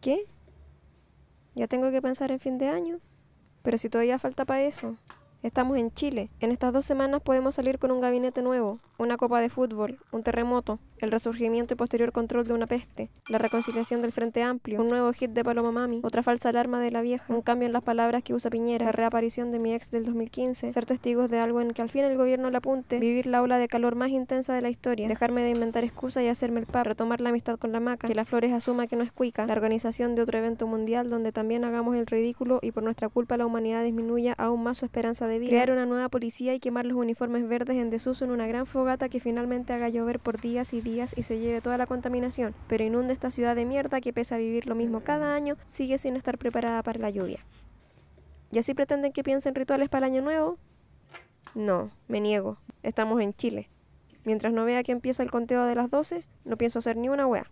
¿Qué? Ya tengo que pensar en fin de año. Pero si todavía falta para eso. Estamos en Chile. En estas dos semanas podemos salir con un gabinete nuevo, una copa de fútbol, un terremoto, el resurgimiento y posterior control de una peste, la reconciliación del Frente Amplio, un nuevo hit de Paloma Mami, otra falsa alarma de la vieja, un cambio en las palabras que usa Piñera, la reaparición de mi ex del 2015, ser testigos de algo en que al fin el gobierno le apunte, vivir la ola de calor más intensa de la historia, dejarme de inventar excusas y hacerme el par, retomar la amistad con la maca, que las flores asuma que no es cuica, la organización de otro evento mundial donde también hagamos el ridículo y por nuestra culpa la humanidad disminuya aún más su esperanza de de Crear una nueva policía y quemar los uniformes verdes en desuso en una gran fogata que finalmente haga llover por días y días y se lleve toda la contaminación, pero inunda esta ciudad de mierda que pese a vivir lo mismo cada año, sigue sin estar preparada para la lluvia. ¿Y así pretenden que piensen rituales para el año nuevo? No, me niego. Estamos en Chile. Mientras no vea que empieza el conteo de las 12, no pienso hacer ni una wea.